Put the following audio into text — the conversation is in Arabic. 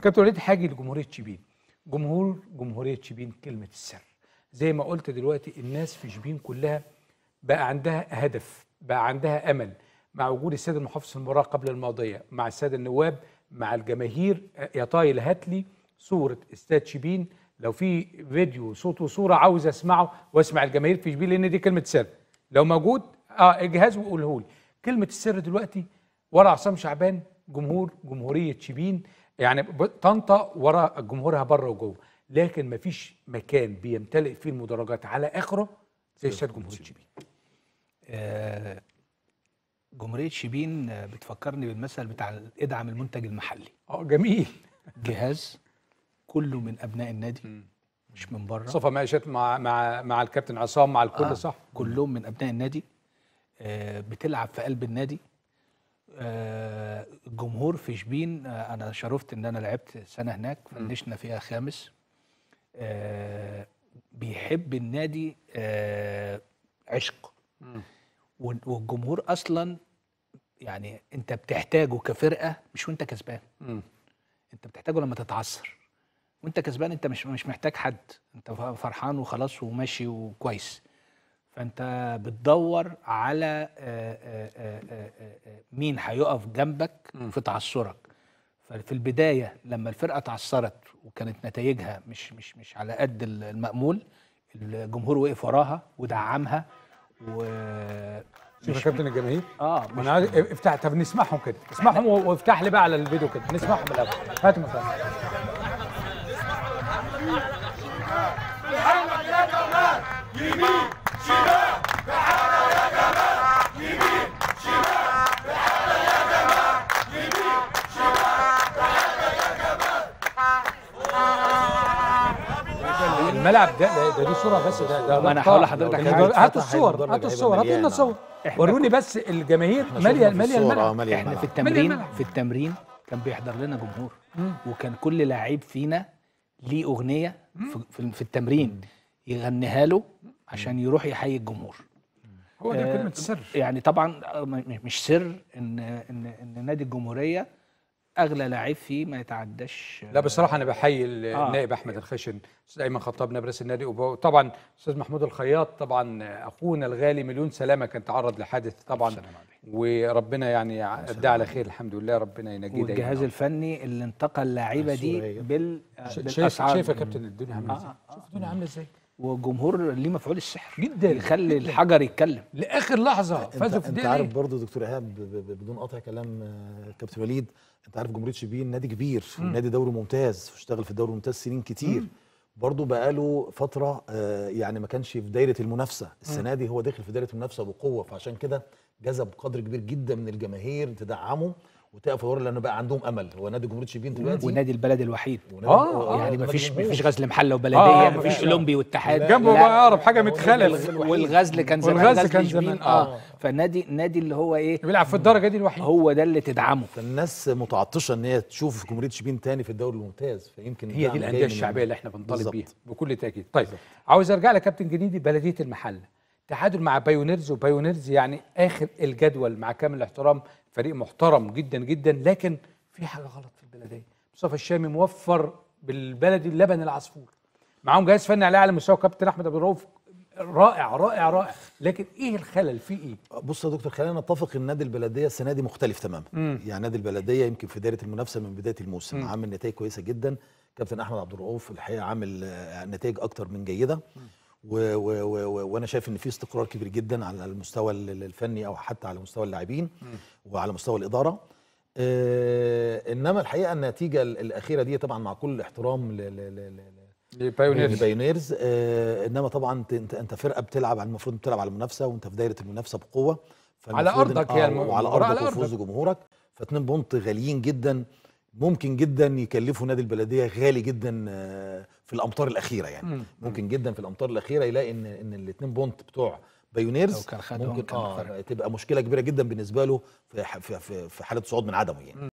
كابتن وليد حاجي لجمهوريه شبين جمهور جمهوريه شبين كلمه السر زي ما قلت دلوقتي الناس في شبين كلها بقى عندها هدف بقى عندها امل مع وجود السيد المحافظ المباراه قبل الماضيه مع الساده النواب مع الجماهير يا طايل هات لي صوره استاد شبين لو في فيديو صوت وصوره عاوز اسمعه واسمع الجماهير في شبين لان دي كلمه سر لو موجود اه اجهز وقولهولي كلمه السر دلوقتي ورا عصام شعبان جمهور جمهوريه شبين يعني طنطا ورا جمهورها بره وجوه لكن ما فيش مكان بيمتلئ فيه المدرجات على اخره زي استاد جمهوريه شبين آه، جمهوريه شبين آه، بتفكرني بالمثل بتاع ادعم المنتج المحلي اه جميل جهاز كله من ابناء النادي مش من بره صفا ماشيت مع مع مع الكابتن عصام مع الكل آه. صح كلهم من ابناء النادي آه بتلعب في قلب النادي آه، جمهور في شبين آه، انا شرفت ان انا لعبت سنه هناك فنشنا فيها خامس آه، بيحب النادي عشق والجمهور اصلا يعني انت بتحتاجه كفرقه مش وانت كسبان انت بتحتاجه لما تتعثر وانت كسبان انت مش مش محتاج حد انت فرحان وخلاص وماشي وكويس فانت بتدور على آه، آه، آه، مين هيقف جنبك في تعثرك ففي البدايه لما الفرقه اتعثرت وكانت نتائجها مش مش مش على قد المأمول الجمهور وقف وراها ودعمها و شوف يا كابتن الجماهير اه ما انا عايز افتح طب نسمعهم كده اسمعهم وافتح لي بقى على الفيديو كده نسمعهم الاول هات مثلا الملعب ده ده دي صوره بس ده ده ما انا هقول لحضرتك يعني حاجه هاتوا الصور هاتوا ايوه، الصور هاتوا لنا صور وروني بس الجماهير ماليه ماليه الملعب آه، احنا في التمرين في التمرين كان بيحضر لنا جمهور وكان كل لعيب فينا ليه اغنيه في, في التمرين يغنيها له عشان يروح يحيي الجمهور هو ده آه، كلمه سر يعني طبعا آه، مش سر ان ان ان نادي الجمهوريه اغلى لعيب فيه ما يتعداش لا بصراحه انا بحيي النائب آه. احمد الخشن استاذ ايمن خطاب نائب رئيس النادي وطبعا استاذ محمود الخياط طبعا اخونا الغالي مليون سلامه كان تعرض لحادث طبعا وربنا يعني ادى على خير الحمد لله ربنا ينجيه دايما والجهاز الفني اللي انتقل اللعيبه دي بال بالاسعار شايف يا كابتن الدنيا عامله آه، آه، ازاي؟ آه. شوف الدنيا عامله ازاي وجمهور ليه مفعول السحر جدا يخلي جداً. الحجر يتكلم لاخر لحظه فازوا في انت عارف برضه دكتور ايهاب بدون قطع كلام آه، كابتن وليد انت عارف جمهوريه شبين نادي كبير نادي دوري ممتاز واشتغل في الدوري الممتاز سنين كتير برضه بقاله فتره آه، يعني ما كانش في دايره المنافسه السنه دي هو داخل في دايره المنافسه بقوه فعشان كده جذب قدر كبير جدا من الجماهير تدعمه وتقف ورا لانه بقى عندهم امل هو نادي جمهوريه شبين دلوقتي ونادي البلد الوحيد اه يعني ما آه، فيش ما فيش غزل محله وبلديه آه ما آه، فيش آه. اولمبي واتحاد جنبه بقى اقرب حاجه متخلف والغزل كان زمان والغزل كان زمان اه, آه. فالنادي النادي اللي هو ايه بيلعب في الدرجه دي الوحيد هو ده اللي تدعمه فالناس متعطشه ان هي تشوف جمهوريه شبين تاني في الدوري الممتاز فيمكن هي دي الانديه الشعبيه اللي احنا بنطالب بيها بكل تاكيد طيب عاوز ارجع لك كابتن جنيدي بلديه المحله تعادل مع بايونيرز وبايونيرز يعني اخر الجدول مع كامل الاحترام فريق محترم جدا جدا لكن في حاجه غلط في البلديه مصطفى الشامي موفر بالبلدي لبن العصفور معاهم جهاز فني عليه على مستوى كابتن احمد عبد الرؤوف رائع رائع رائع لكن ايه الخلل في ايه بص يا دكتور خلينا نتفق ان نادي البلديه السنه دي مختلف تماما يعني نادي البلديه يمكن في دايره المنافسه من بدايه الموسم مم. عامل نتائج كويسه جدا كابتن احمد عبد الرؤوف الحقيقه عامل آه، نتائج اكتر من جيده مم. و و و وانا شايف ان في استقرار كبير جدا على المستوى الفني او حتى على مستوى اللاعبين وعلى مستوى الاداره آه انما الحقيقه النتيجه الاخيره دي طبعا مع كل احترام للبايونيرز للبايونيرز آه انما طبعا انت انت فرقه بتلعب على المفروض بتلعب على المنافسه وانت في دايره المنافسه بقوه على ارضك آه، يعني آه وعلى ارضك وفوز جمهورك فاتنين بونت غاليين جدا ممكن جدا يكلفوا نادي البلديه غالي جدا آه في الامطار الاخيره يعني مم. ممكن جدا في الامطار الاخيره يلاقي ان ان الاثنين بونت بتوع بايونيرز ممكن كان آه تبقى مشكله كبيره جدا بالنسبه له في في في حاله صعود من عدمه يعني مم.